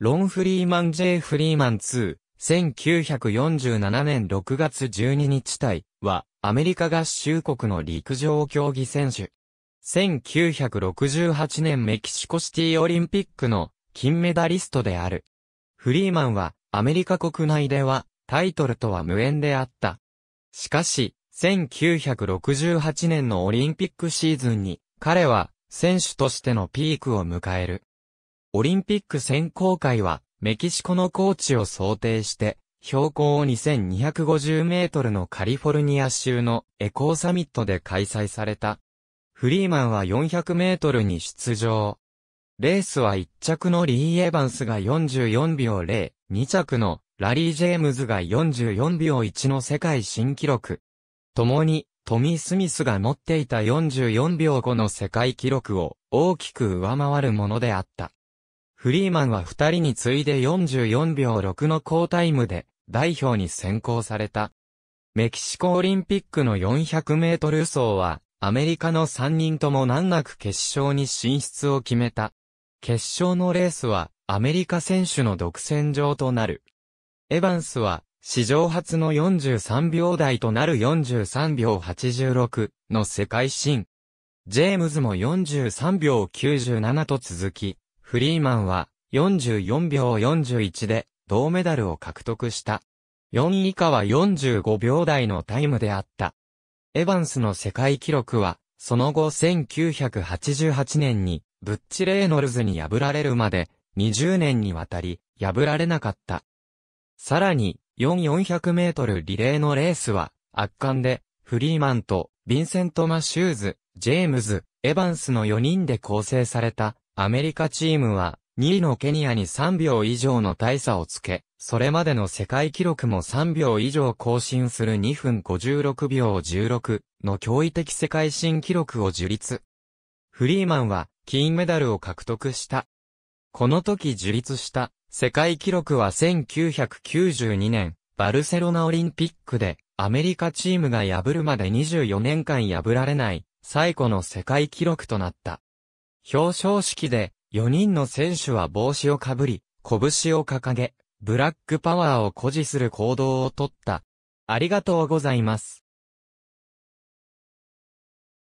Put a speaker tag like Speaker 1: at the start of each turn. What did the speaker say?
Speaker 1: ロン・フリーマン・ J・ フリーマン2、1947年6月12日隊は、アメリカ合衆国の陸上競技選手。1968年メキシコシティオリンピックの金メダリストである。フリーマンは、アメリカ国内では、タイトルとは無縁であった。しかし、1968年のオリンピックシーズンに、彼は、選手としてのピークを迎える。オリンピック選考会は、メキシコの高地を想定して、標高2250メートルのカリフォルニア州のエコーサミットで開催された。フリーマンは400メートルに出場。レースは1着のリー・エヴァンスが44秒0、2着のラリー・ジェームズが44秒1の世界新記録。共に、トミー・スミスが持っていた44秒5の世界記録を大きく上回るものであった。フリーマンは二人に次いで44秒6の好タイムで代表に選考された。メキシコオリンピックの400メートル走はアメリカの3人とも難なく決勝に進出を決めた。決勝のレースはアメリカ選手の独占場となる。エヴァンスは史上初の43秒台となる43秒86の世界新。ジェームズも43秒97と続き、フリーマンは44秒41で銅メダルを獲得した。4以下は45秒台のタイムであった。エヴァンスの世界記録は、その後1988年に、ブッチ・レーノルズに破られるまで、20年にわたり、破られなかった。さらに、4400メートルリレーのレースは、圧巻で、フリーマンと、ヴィンセント・マシューズ、ジェームズ、エヴァンスの4人で構成された、アメリカチームは、2位のケニアに3秒以上の大差をつけ、それまでの世界記録も3秒以上更新する2分56秒16の驚異的世界新記録を樹立。フリーマンは金メダルを獲得した。この時樹立した世界記録は1992年バルセロナオリンピックでアメリカチームが破るまで24年間破られない最古の世界記録となった。表彰式で、4人の選手は帽子をかぶり、拳を掲げ、ブラックパワーを誇示する行動をとった。ありがとうございます。